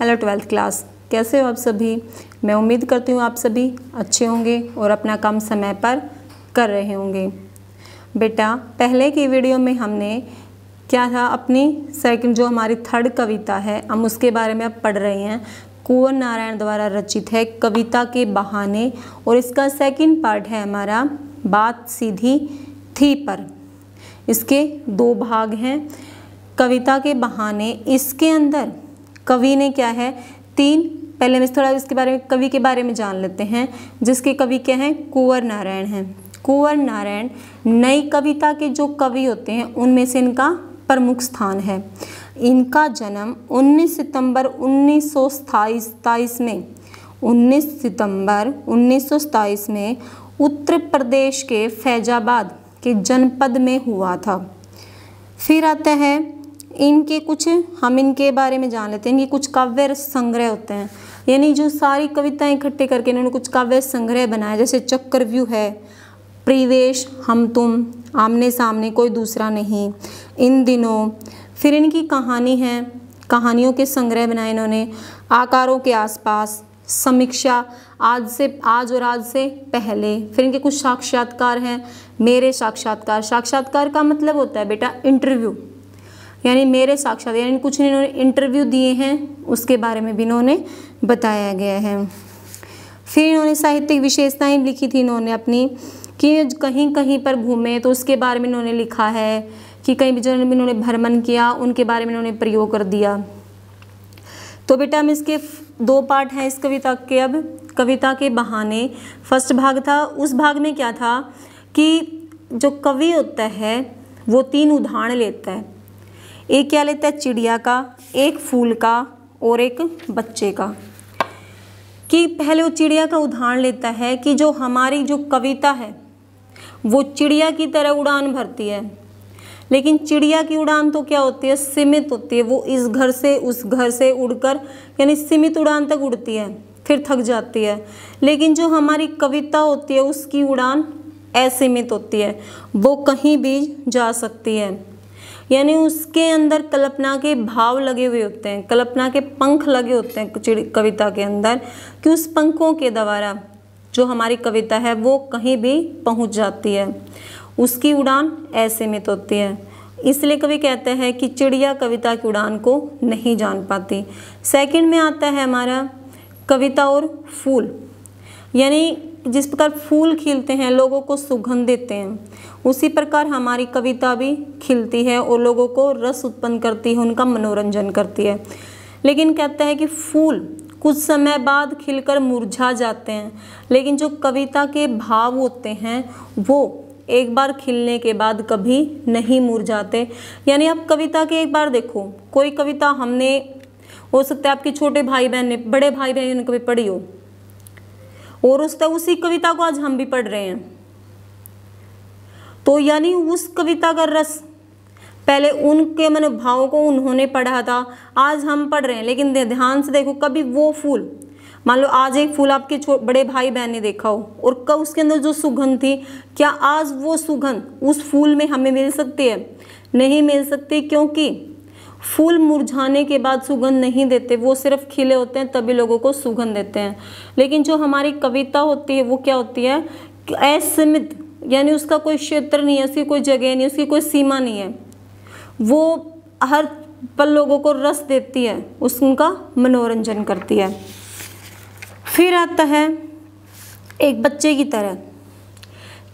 hello twelfth class कैसे हो आप सभी मैं उम्मीद करती हूँ आप सभी अच्छे होंगे और अपना काम समय पर कर रहे होंगे बेटा पहले की वीडियो में हमने क्या था अपनी सेकंड जो हमारी थर्ड कविता है हम उसके बारे में अब पढ़ रहे हैं कुंवर नारायण द्वारा रचित है कविता के बहाने और इसका सेकंड पार्ट है हमारा बात सीधी थी पर इसके दो भाग हैं कविता के बहाने इसके अंदर कवि ने क्या है तीन पहले हम इस थोड़ा इसके बारे में कवि के बारे में जान लेते हैं जिसके कवि क्या हैं कुंवर नारायण हैं कुंवर नारायण नई कविता के जो कवि होते हैं उनमें से इनका प्रमुख स्थान है इनका जन्म 19 सितंबर उन्नीस सौ में 19 सितंबर उन्नीस में उत्तर प्रदेश के फैजाबाद के जनपद में हुआ था फिर आता है इनके कुछ हम इनके बारे में जान लेते हैं इनके कुछ काव्य संग्रह होते हैं यानी जो सारी कविताएं इकट्ठे करके इन्होंने कुछ काव्य संग्रह बनाया जैसे चक्रव्यूह है परिवेश हम तुम आमने सामने कोई दूसरा नहीं इन दिनों फिर इनकी कहानी है कहानियों के संग्रह बनाए इन्होंने आकारों के आसपास समीक्षा आज से आज और आज से पहले फिर इनके कुछ साक्षात्कार हैं मेरे साक्षात्कार साक्षात्कार का मतलब होता है बेटा इंटरव्यू यानी मेरे साक्षात यानी कुछ इन्होंने इंटरव्यू दिए हैं उसके बारे में भी इन्होंने बताया गया है फिर इन्होंने साहित्यिक विशेषताएं लिखी थी इन्होंने अपनी कि कहीं कहीं पर घूमे तो उसके बारे में इन्होंने लिखा है कि कहीं भी जो इन्होंने भ्रमण किया उनके बारे में इन्होंने प्रयोग कर दिया तो बेटा हम इसके दो पार्ट हैं इस कविता के अब कविता के बहाने फर्स्ट भाग था उस भाग में क्या था कि जो कवि होता है वो तीन उदाहरण लेता है एक क्या लेता है चिड़िया का एक फूल का और एक बच्चे का कि पहले वो चिड़िया का उदाहरण लेता है कि जो हमारी जो कविता है वो चिड़िया की तरह उड़ान भरती है लेकिन चिड़िया की उड़ान तो क्या होती है सीमित होती है वो इस घर से उस घर से उड़कर यानी सीमित उड़ान तक उड़ती है फिर थक जाती है लेकिन जो हमारी कविता होती है उसकी उड़ान असीमित होती है वो कहीं भी जा सकती है यानी उसके अंदर कल्पना के भाव लगे हुए होते हैं कल्पना के पंख लगे होते हैं कविता के अंदर कि उस पंखों के द्वारा जो हमारी कविता है वो कहीं भी पहुंच जाती है उसकी उड़ान ऐसे में तो होती है इसलिए कवि कहते हैं कि चिड़िया कविता की उड़ान को नहीं जान पाती सेकंड में आता है हमारा कविता और फूल यानी जिस प्रकार फूल खिलते हैं लोगों को सुगंध देते हैं उसी प्रकार हमारी कविता भी खिलती है और लोगों को रस उत्पन्न करती है उनका मनोरंजन करती है लेकिन कहते हैं कि फूल कुछ समय बाद खिलकर मुरझा जाते हैं लेकिन जो कविता के भाव होते हैं वो एक बार खिलने के बाद कभी नहीं मुरझाते यानी आप कविता के एक बार देखो कोई कविता हमने हो सकता है आपके छोटे भाई बहन ने बड़े भाई बहन ने कभी पढ़ी हो और उस उसी कविता को आज हम भी पढ़ रहे हैं तो यानी उस कविता का रस पहले उनके मनोभाव को उन्होंने पढ़ा था आज हम पढ़ रहे हैं लेकिन ध्यान से देखो कभी वो फूल मान लो आज एक फूल आपके बड़े भाई बहन ने देखा हो और कब उसके अंदर जो सुगंध थी क्या आज वो सुगंध उस फूल में हमें मिल सकती है नहीं मिल सकती क्योंकि फूल मुरझाने के बाद सुगंध नहीं देते वो सिर्फ खिले होते हैं तभी लोगों को सुगंध देते हैं लेकिन जो हमारी कविता होती है वो क्या होती है असीमित यानी उसका कोई क्षेत्र नहीं है उसकी कोई जगह नहीं उसकी कोई सीमा नहीं है वो हर पल लोगों को रस देती है उसका मनोरंजन करती है फिर आता है एक बच्चे की तरह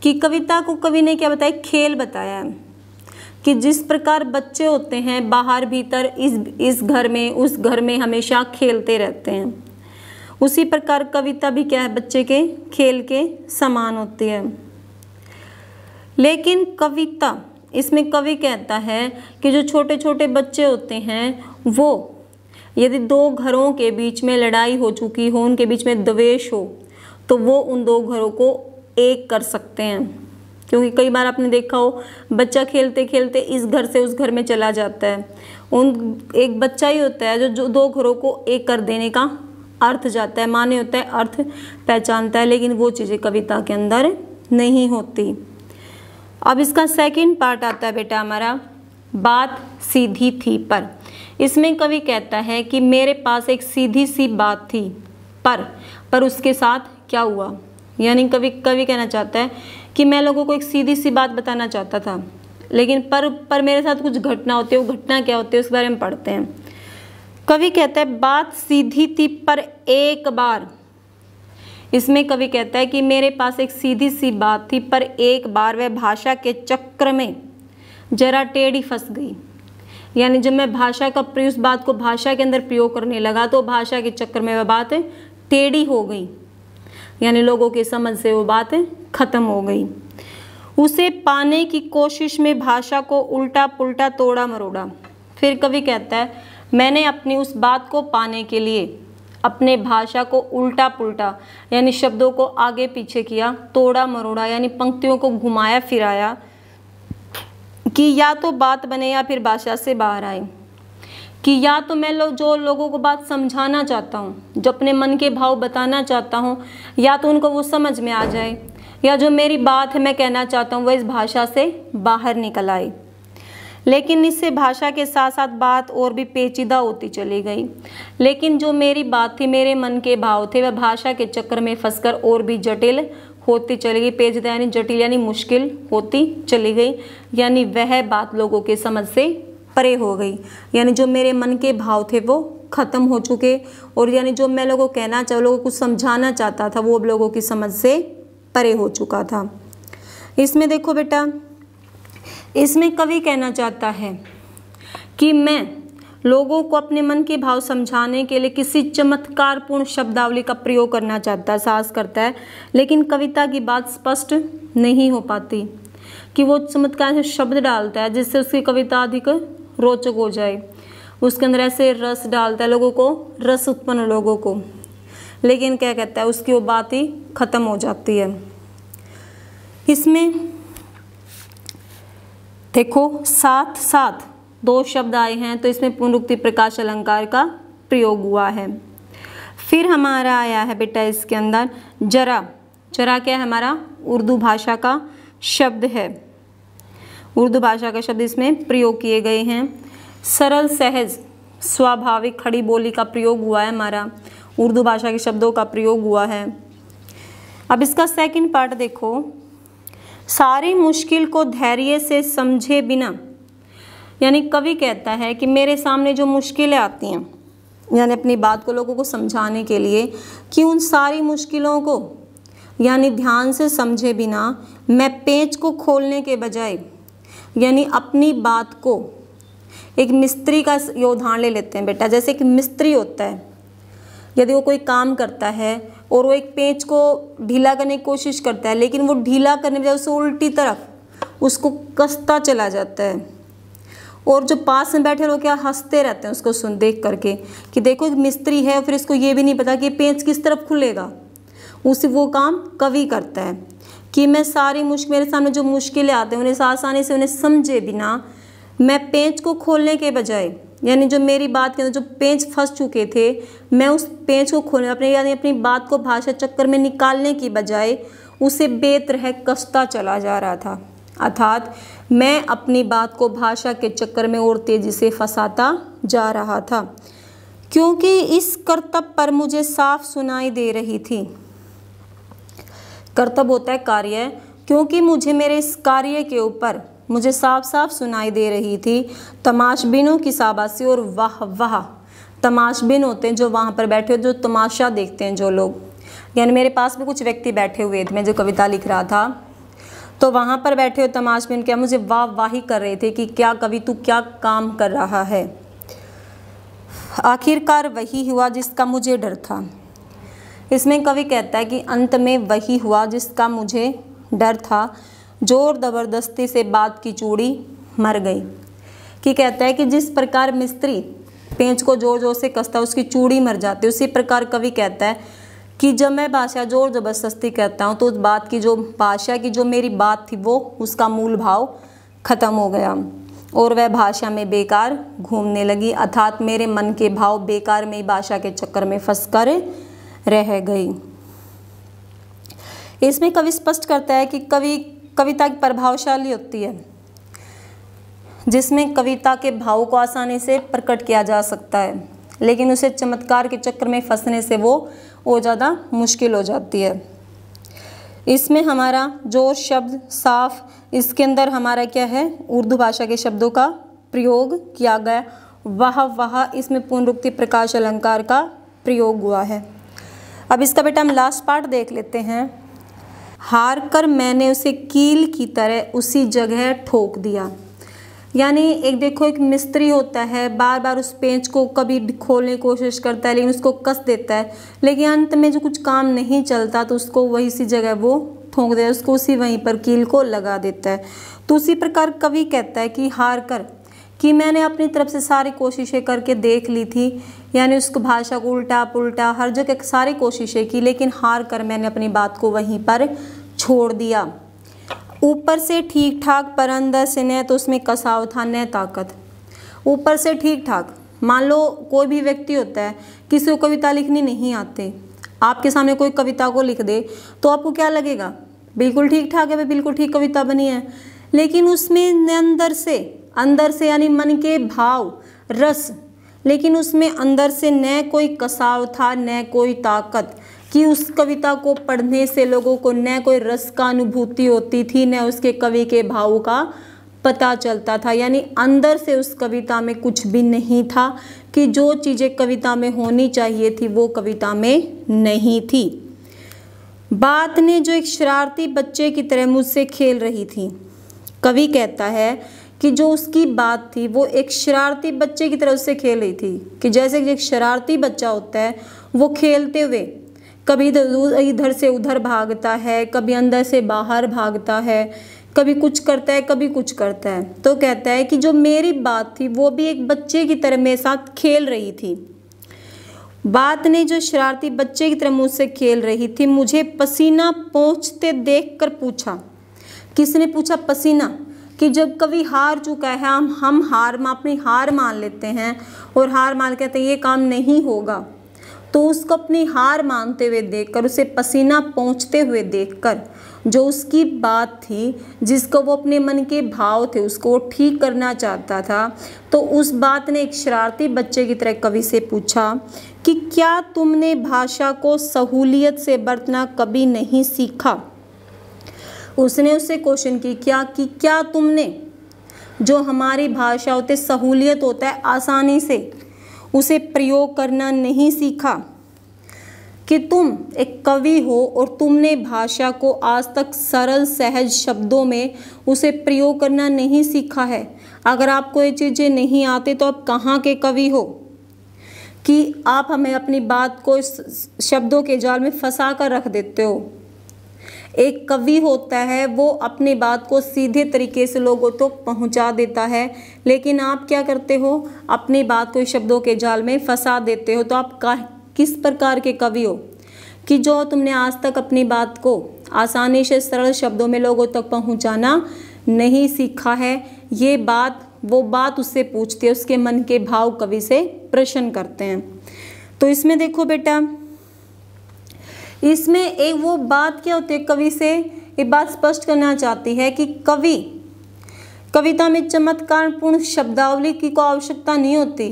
कि कविता को कवि ने क्या बताया खेल बताया है कि जिस प्रकार बच्चे होते हैं बाहर भीतर इस इस घर में उस घर में हमेशा खेलते रहते हैं उसी प्रकार कविता भी क्या है बच्चे के खेल के समान होती है लेकिन कविता इसमें कवि कहता है कि जो छोटे छोटे बच्चे होते हैं वो यदि दो घरों के बीच में लड़ाई हो चुकी हो उनके बीच में द्वेष हो तो वो उन दो घरों को एक कर सकते हैं क्योंकि कई बार आपने देखा हो बच्चा खेलते खेलते इस घर से उस घर में चला जाता है उन एक बच्चा ही होता है जो जो दो घरों को एक कर देने का अर्थ जाता है माने होता है अर्थ पहचानता है लेकिन वो चीज़ें कविता के अंदर नहीं होती अब इसका सेकंड पार्ट आता है बेटा हमारा बात सीधी थी पर इसमें कवि कहता है कि मेरे पास एक सीधी सी बात थी पर पर उसके साथ क्या हुआ यानी कवि कवि कहना चाहता है कि मैं लोगों को एक सीधी सी बात बताना चाहता था लेकिन पर पर मेरे साथ कुछ घटना होती है वो घटना क्या होती है उस बारे में पढ़ते हैं कवि कहता है बात सीधी थी पर एक बार इसमें कवि कहता है कि मेरे पास एक सीधी सी बात थी पर एक बार वह भाषा के चक्र में जरा टेढ़ी फंस गई यानी जब मैं भाषा का प्रयोग उस बात को भाषा के अंदर प्रयोग करने लगा तो भाषा के चक्कर में वह बात टेढ़ी हो गई यानी लोगों के समझ से वो बात खत्म हो गई उसे पाने की कोशिश में भाषा को उल्टा पुल्टा तोड़ा मरोड़ा फिर कवि कहता है मैंने अपनी उस बात को पाने के लिए अपने भाषा को उल्टा पुल्टा यानी शब्दों को आगे पीछे किया तोड़ा मरोड़ा यानी पंक्तियों को घुमाया फिराया कि या तो बात बने या फिर भाषा से बाहर आए कि या तो मैं लोग जो लोगों को बात समझाना चाहता हूँ जो अपने मन के भाव बताना चाहता हूँ या तो उनको वो समझ में आ जाए या जो मेरी बात है मैं कहना चाहता हूँ वह इस भाषा से बाहर निकल आए लेकिन इससे भाषा के साथ साथ बात और भी पेचीदा होती चली गई लेकिन जो मेरी बात थी मेरे मन के भाव थे वह भाषा के चक्कर में फंसकर और भी जटिल होती चली गई पेचदा यानी जटिल यानी मुश्किल होती चली गई यानी वह बात लोगों के समझ से परे हो गई यानी जो मेरे मन के भाव थे वो ख़त्म हो चुके और यानी जो मैं लोगों को कहना चाह लोगों को समझाना चाहता था वो अब लोगों की समझ से परे हो चुका था इसमें देखो बेटा इसमें कवि कहना चाहता है कि मैं लोगों को अपने मन के भाव समझाने के लिए किसी चमत्कारपूर्ण शब्दावली का प्रयोग करना चाहता है साहस करता है लेकिन कविता की बात स्पष्ट नहीं हो पाती कि वो चमत्कार शब्द डालता है जिससे उसकी कविता अधिक रोचक हो जाए उसके अंदर ऐसे रस डालता है लोगों को रस उत्पन्न लोगों को लेकिन क्या कहता है उसकी वो बात ही ख़त्म हो जाती है इसमें देखो साथ साथ दो शब्द आए हैं तो इसमें पुनरुक्ति प्रकाश अलंकार का प्रयोग हुआ है फिर हमारा आया है बेटा इसके अंदर जरा जरा क्या है हमारा उर्दू भाषा का शब्द है उर्दू भाषा का शब्द इसमें प्रयोग किए गए हैं सरल सहज स्वाभाविक खड़ी बोली का प्रयोग हुआ है हमारा उर्दू भाषा के शब्दों का प्रयोग हुआ है अब इसका सेकंड पार्ट देखो सारी मुश्किल को धैर्य से समझे बिना यानी कवि कहता है कि मेरे सामने जो मुश्किलें आती हैं यानी अपनी बात को लोगों को समझाने के लिए कि उन सारी मुश्किलों को यानी ध्यान से समझे बिना मैं पेच को खोलने के बजाय यानी अपनी बात को एक मिस्त्री का ये ले लेते हैं बेटा जैसे एक मिस्त्री होता है यदि वो कोई काम करता है और वो एक पेंच को ढीला करने की कोशिश करता है लेकिन वो ढीला करने बजाय उसे उल्टी तरफ उसको कसता चला जाता है और जो पास में बैठे लोग क्या हंसते रहते हैं उसको सुन देख करके कि देखो एक मिस्त्री है फिर इसको ये भी नहीं पता कि पेंच किस तरफ खुलेगा उसी वो काम कवि करता है कि मैं सारी मुश्किल मेरे सामने जो मुश्किलें आते हैं उन्हें आसानी से उन्हें समझे बिना मैं पेंच को खोलने के बजाय यानी जो मेरी बात के अंदर जो पेंच फंस चुके थे मैं उस पेंच को खोलने अपने यानी अपनी बात को भाषा चक्कर में निकालने की बजाय उसे बेतरह कसता चला जा रहा था अर्थात मैं अपनी बात को भाषा के चक्कर में और तेज़ी से फंसाता जा रहा था क्योंकि इस कर्तव्य पर मुझे साफ सुनाई दे रही थी कर्तव्य होता है कार्य क्योंकि मुझे मेरे इस कार्य के ऊपर मुझे साफ साफ सुनाई दे रही थी तमाशबिनों की शाबाशी और वाह वाह तमाशबिन होते हैं जो वहाँ पर बैठे जो तमाशा देखते हैं जो लोग यानी मेरे पास भी कुछ व्यक्ति बैठे हुए थे मैं जो कविता लिख रहा था तो वहाँ पर बैठे हुए में क्या मुझे वाह वाही कर रहे थे कि क्या कवि तू क्या काम कर रहा है आखिरकार वही हुआ जिसका मुझे डर था इसमें कवि कहता है कि अंत में वही हुआ जिसका मुझे डर था जोर ज़बरदस्ती से बात की चूड़ी मर गई कि कहता है कि जिस प्रकार मिस्त्री पेंच को जोर जोर से कसता उसकी चूड़ी मर जाती उसी प्रकार कवि कहता है कि जब मैं बादशाह जोर ज़बरदस्ती करता हूँ तो उस बात की जो भाषा की जो मेरी बात थी वो उसका मूल भाव ख़त्म हो गया और वह भाषा में बेकार घूमने लगी अर्थात मेरे मन के भाव बेकार में ही भाषा के चक्कर में फंस कर रह गई इसमें कवि स्पष्ट करता है कि कवि कविता की प्रभावशाली होती है जिसमें कविता के भाव को आसानी से प्रकट किया जा सकता है लेकिन उसे चमत्कार के चक्कर में फंसने से वो वो ज़्यादा मुश्किल हो जाती है इसमें हमारा जो शब्द साफ इसके अंदर हमारा क्या है उर्दू भाषा के शब्दों का प्रयोग किया गया वह वह इसमें पूर्णरुक्ति प्रकाश अलंकार का प्रयोग हुआ है अब इसका बेटा हम लास्ट पार्ट देख लेते हैं हार कर मैंने उसे कील की तरह उसी जगह ठोक दिया यानी एक देखो एक मिस्त्री होता है बार बार उस पेंच को कभी खोलने की कोशिश करता है लेकिन उसको कस देता है लेकिन अंत में जो कुछ काम नहीं चलता तो उसको वही सी जगह वो ठोंक देता है उसको उसी वहीं पर कील को लगा देता है तो उसी प्रकार कवि कहता है कि हार कर कि मैंने अपनी तरफ से सारी कोशिशें करके देख ली थी यानी उसको भाषा को उल्टा पुल्टा हर जगह सारी कोशिशें की लेकिन हार कर मैंने अपनी बात को वहीं पर छोड़ दिया ऊपर से ठीक ठाक पर अंदर से न तो उसमें कसाव था न ताकत ऊपर से ठीक ठाक मान लो कोई भी व्यक्ति होता है किसी को कविता लिखनी नहीं आते आपके सामने कोई कविता को लिख दे तो आपको क्या लगेगा बिल्कुल ठीक ठाक है भाई बिल्कुल ठीक कविता बनी है लेकिन उसमें अंदर से अंदर से यानी मन के भाव रस लेकिन उसमें अंदर से न कोई कसाव था न कोई ताकत कि उस कविता को पढ़ने से लोगों को न कोई रस का अनुभूति होती थी न उसके कवि के भाव का पता चलता था यानी अंदर से उस कविता में कुछ भी नहीं था कि जो चीज़ें कविता में होनी चाहिए थी वो कविता में नहीं थी बात ने जो एक शरारती बच्चे की तरह मुझसे खेल रही थी कवि कहता है कि जो उसकी बात थी वो एक शरारती बच्चे की तरह उससे खेल रही थी कि जैसे एक शरारती बच्चा होता है वो खेलते हुए कभी इधर से उधर भागता है कभी अंदर से बाहर भागता है कभी कुछ करता है कभी कुछ करता है तो कहता है कि जो मेरी बात थी वो भी एक बच्चे की तरह मेरे साथ खेल रही थी बात ने जो शरारती बच्चे की तरह मुझसे खेल रही थी मुझे पसीना पहुँचते देख कर पूछा किसने पूछा पसीना कि जब कभी हार चुका है हम हम हार अपनी हार मान लेते हैं और हार मान कहते हैं ये काम नहीं होगा तो उसको अपनी हार मानते हुए देखकर उसे पसीना पहुँचते हुए देखकर जो उसकी बात थी जिसको वो अपने मन के भाव थे उसको वो ठीक करना चाहता था तो उस बात ने एक शरारती बच्चे की तरह कवि से पूछा कि क्या तुमने भाषा को सहूलियत से बरतना कभी नहीं सीखा उसने उससे क्वेश्चन की क्या कि क्या तुमने जो हमारी भाषा होती सहूलियत होता है आसानी से उसे प्रयोग करना नहीं सीखा कि तुम एक कवि हो और तुमने भाषा को आज तक सरल सहज शब्दों में उसे प्रयोग करना नहीं सीखा है अगर आपको ये चीज़ें नहीं आती तो आप कहाँ के कवि हो कि आप हमें अपनी बात को शब्दों के जाल में फंसा कर रख देते हो एक कवि होता है वो अपनी बात को सीधे तरीके से लोगों तक तो पहुंचा देता है लेकिन आप क्या करते हो अपनी बात को शब्दों के जाल में फंसा देते हो तो आप का किस प्रकार के कवि हो कि जो तुमने आज तक अपनी बात को आसानी से सरल शब्दों में लोगों तक पहुंचाना नहीं सीखा है ये बात वो बात उससे पूछते हैं उसके मन के भाव कवि से प्रश्न करते हैं तो इसमें देखो बेटा इसमें एक वो बात क्या होती है कवि से ये बात स्पष्ट करना चाहती है कि कवि कविता में चमत्कारपूर्ण शब्दावली की को आवश्यकता नहीं होती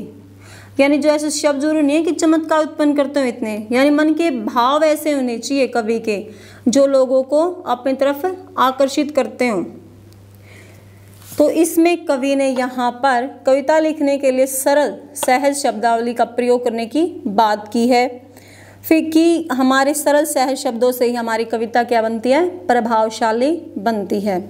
यानी जो ऐसे शब्द जरूरी नहीं है कि चमत्कार उत्पन्न करते हो इतने यानी मन के भाव ऐसे होने चाहिए कवि के जो लोगों को अपनी तरफ आकर्षित करते हों तो इसमें कवि ने यहाँ पर कविता लिखने के लिए सरल सहज शब्दावली का प्रयोग करने की बात की है फिर कि हमारे सरल सहज शब्दों से ही हमारी कविता क्या बनती है प्रभावशाली बनती है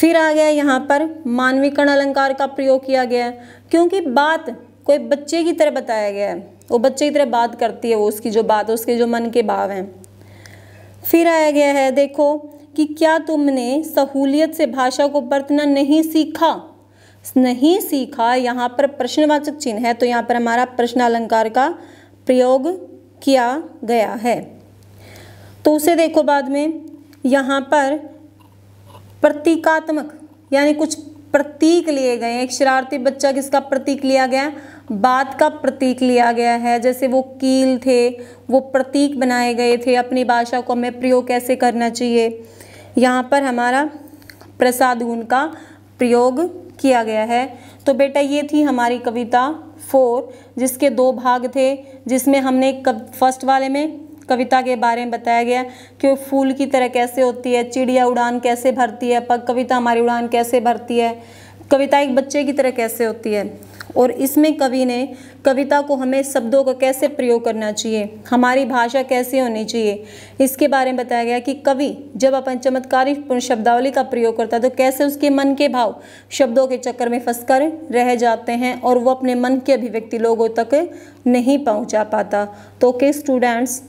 फिर आ गया यहाँ पर मानवीकरण अलंकार का प्रयोग किया गया है क्योंकि बात कोई बच्चे की तरह बताया गया है वो बच्चे की तरह बात करती है वो उसकी जो बात उसके जो मन के भाव हैं फिर आया गया है देखो कि क्या तुमने सहूलियत से भाषा को बरतना नहीं सीखा नहीं सीखा यहाँ पर प्रश्नवाचक चिन्ह है तो यहाँ पर हमारा प्रश्न अलंकार का प्रयोग किया गया है तो उसे देखो बाद में यहाँ पर प्रतीकात्मक यानी कुछ प्रतीक लिए गए एक शरारती बच्चा किसका प्रतीक लिया गया बात का प्रतीक लिया गया है जैसे वो कील थे वो प्रतीक बनाए गए थे अपनी भाषा को हमें प्रयोग कैसे करना चाहिए यहाँ पर हमारा प्रसाद गुण का प्रयोग किया गया है तो बेटा ये थी हमारी कविता फोर जिसके दो भाग थे जिसमें हमने कब फर्स्ट वाले में कविता के बारे में बताया गया कि फूल की तरह कैसे होती है चिड़िया उड़ान कैसे भरती है पग कविता हमारी उड़ान कैसे भरती है कविता एक बच्चे की तरह कैसे होती है और इसमें कवि ने कविता को हमें शब्दों का कैसे प्रयोग करना चाहिए हमारी भाषा कैसे होनी चाहिए इसके बारे में बताया गया कि कवि जब अपन चमत्कारी शब्दावली का प्रयोग करता है तो कैसे उसके मन के भाव शब्दों के चक्कर में फंसकर रह जाते हैं और वो अपने मन के अभिव्यक्ति लोगों तक नहीं पहुंचा पाता तो के स्टूडेंट्स